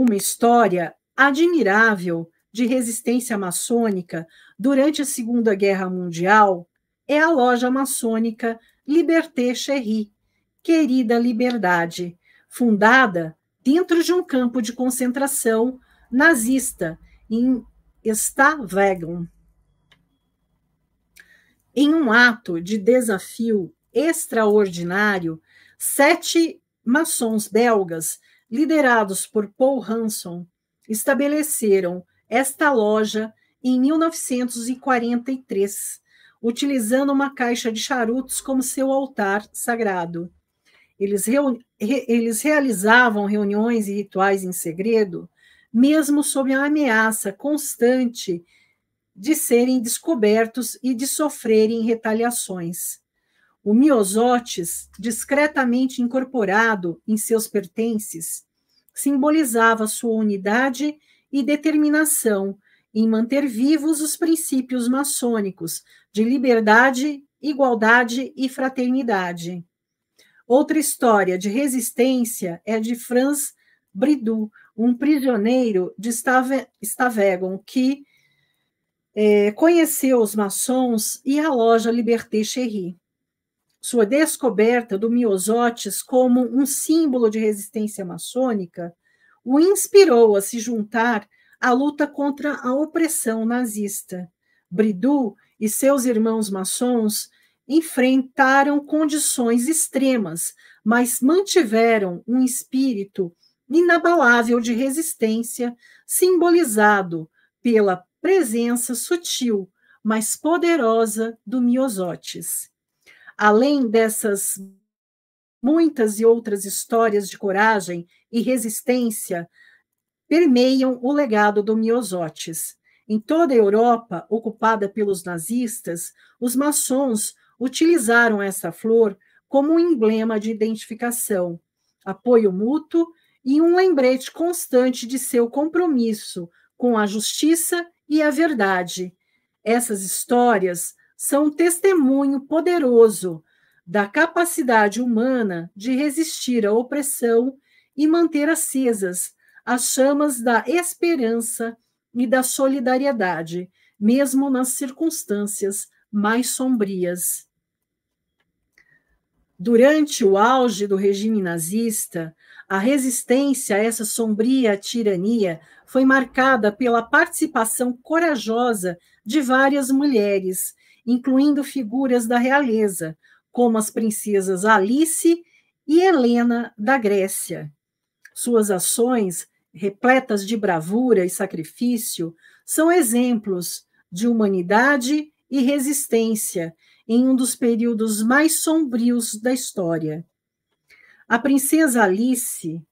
uma história admirável de resistência maçônica durante a Segunda Guerra Mundial é a loja maçônica Liberté Chérie, Querida Liberdade, fundada dentro de um campo de concentração nazista em Stavagen. Em um ato de desafio extraordinário, sete maçons belgas liderados por Paul Hanson, estabeleceram esta loja em 1943, utilizando uma caixa de charutos como seu altar sagrado. Eles, reuni eles realizavam reuniões e rituais em segredo, mesmo sob a ameaça constante de serem descobertos e de sofrerem retaliações o miosotes, discretamente incorporado em seus pertences, simbolizava sua unidade e determinação em manter vivos os princípios maçônicos de liberdade, igualdade e fraternidade. Outra história de resistência é de Franz Bridu, um prisioneiro de Stavegon que é, conheceu os maçons e a loja Liberté Cherry sua descoberta do Miosotis como um símbolo de resistência maçônica o inspirou a se juntar à luta contra a opressão nazista. Bridu e seus irmãos maçons enfrentaram condições extremas, mas mantiveram um espírito inabalável de resistência, simbolizado pela presença sutil, mas poderosa do Miosotis. Além dessas muitas e outras histórias de coragem e resistência permeiam o legado do Miosotis. Em toda a Europa, ocupada pelos nazistas, os maçons utilizaram essa flor como um emblema de identificação, apoio mútuo e um lembrete constante de seu compromisso com a justiça e a verdade. Essas histórias são um testemunho poderoso da capacidade humana de resistir à opressão e manter acesas as chamas da esperança e da solidariedade, mesmo nas circunstâncias mais sombrias. Durante o auge do regime nazista, a resistência a essa sombria tirania foi marcada pela participação corajosa de várias mulheres, incluindo figuras da realeza, como as princesas Alice e Helena da Grécia. Suas ações, repletas de bravura e sacrifício, são exemplos de humanidade e resistência em um dos períodos mais sombrios da história. A princesa Alice,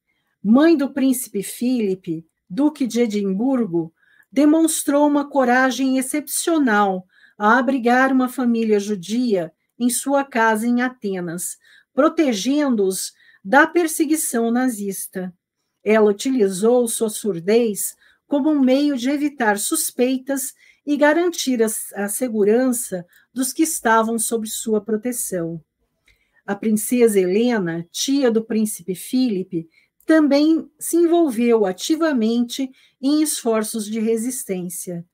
mãe do príncipe Philip, duque de Edimburgo, demonstrou uma coragem excepcional a abrigar uma família judia em sua casa em Atenas, protegendo-os da perseguição nazista. Ela utilizou sua surdez como um meio de evitar suspeitas e garantir a, a segurança dos que estavam sob sua proteção. A princesa Helena, tia do príncipe Filipe, também se envolveu ativamente em esforços de resistência.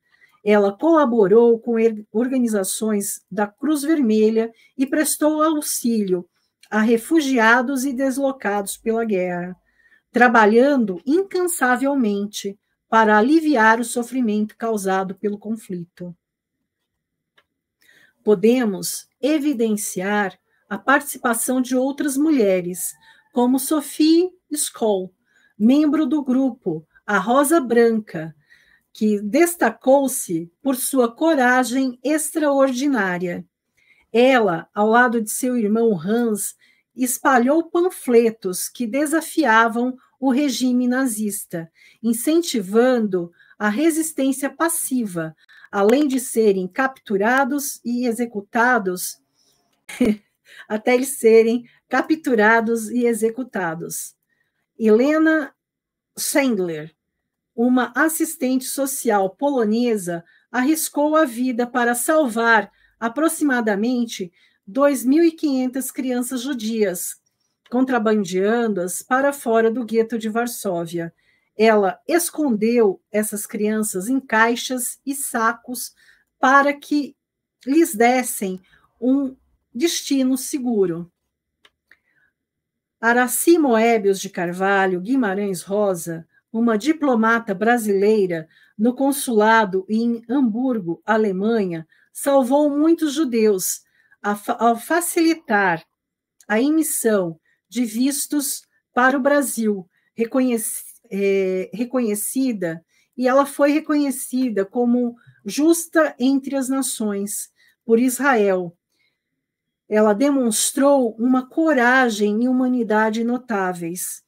Ela colaborou com er-, organizações da Cruz Vermelha e prestou auxílio a refugiados e deslocados pela guerra, trabalhando incansavelmente para aliviar o sofrimento causado pelo conflito. Podemos evidenciar a participação de outras mulheres, como Sophie Scholl, membro do grupo A Rosa Branca, que destacou-se por sua coragem extraordinária. Ela, ao lado de seu irmão Hans, espalhou panfletos que desafiavam o regime nazista, incentivando a resistência passiva, além de serem capturados e executados, até eles serem capturados e executados. Helena Sandler, uma assistente social polonesa arriscou a vida para salvar aproximadamente 2.500 crianças judias, contrabandeando-as para fora do gueto de Varsóvia. Ela escondeu essas crianças em caixas e sacos para que lhes dessem um destino seguro. Araci Moebius de Carvalho Guimarães Rosa uma diplomata brasileira no consulado em Hamburgo, Alemanha, salvou muitos judeus ao facilitar a emissão de vistos para o Brasil, é, reconhecida, e ela foi reconhecida como justa entre as nações por Israel. Ela demonstrou uma coragem e humanidade notáveis.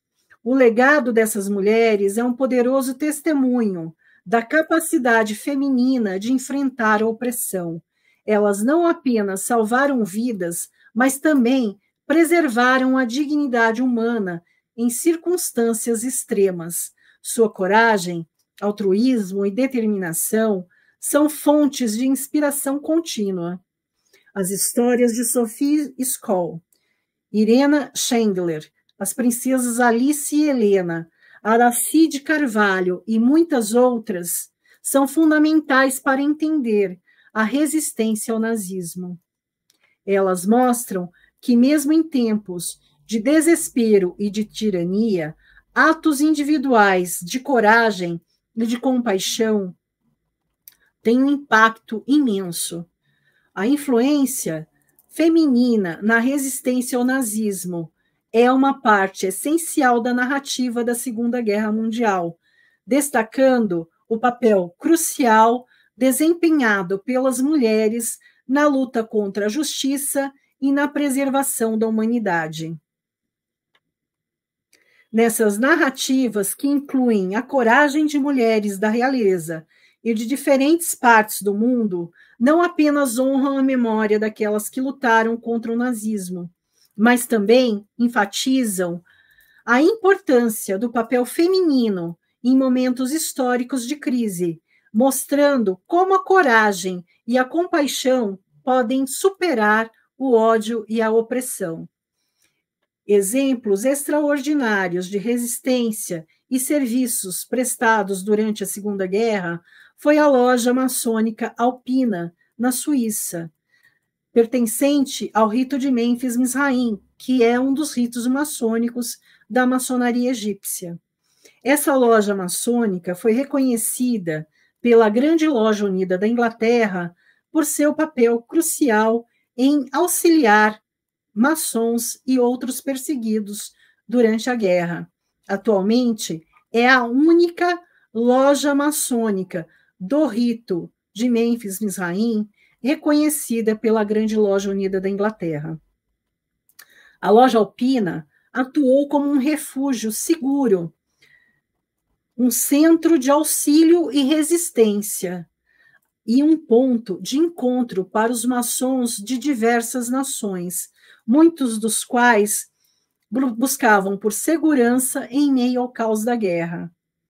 O legado dessas mulheres é um poderoso testemunho da capacidade feminina de enfrentar a opressão. Elas não apenas salvaram vidas, mas também preservaram a dignidade humana em circunstâncias extremas. Sua coragem, altruísmo e determinação são fontes de inspiração contínua. As histórias de Sophie Scholl, Irena Schendler as princesas Alice e Helena, Araci de Carvalho e muitas outras, são fundamentais para entender a resistência ao nazismo. Elas mostram que, mesmo em tempos de desespero e de tirania, atos individuais de coragem e de compaixão têm um impacto imenso. A influência feminina na resistência ao nazismo é uma parte essencial da narrativa da Segunda Guerra Mundial, destacando o papel crucial desempenhado pelas mulheres na luta contra a justiça e na preservação da humanidade. Nessas narrativas, que incluem a coragem de mulheres da realeza e de diferentes partes do mundo, não apenas honram a memória daquelas que lutaram contra o nazismo, mas também enfatizam a importância do papel feminino em momentos históricos de crise, mostrando como a coragem e a compaixão podem superar o ódio e a opressão. Exemplos extraordinários de resistência e serviços prestados durante a Segunda Guerra foi a loja maçônica Alpina, na Suíça, pertencente ao rito de Mênfis Misraim, que é um dos ritos maçônicos da maçonaria egípcia. Essa loja maçônica foi reconhecida pela Grande Loja Unida da Inglaterra por seu papel crucial em auxiliar maçons e outros perseguidos durante a guerra. Atualmente, é a única loja maçônica do rito de Mênfis Misraim reconhecida pela Grande Loja Unida da Inglaterra. A loja alpina atuou como um refúgio seguro, um centro de auxílio e resistência, e um ponto de encontro para os maçons de diversas nações, muitos dos quais buscavam por segurança em meio ao caos da guerra.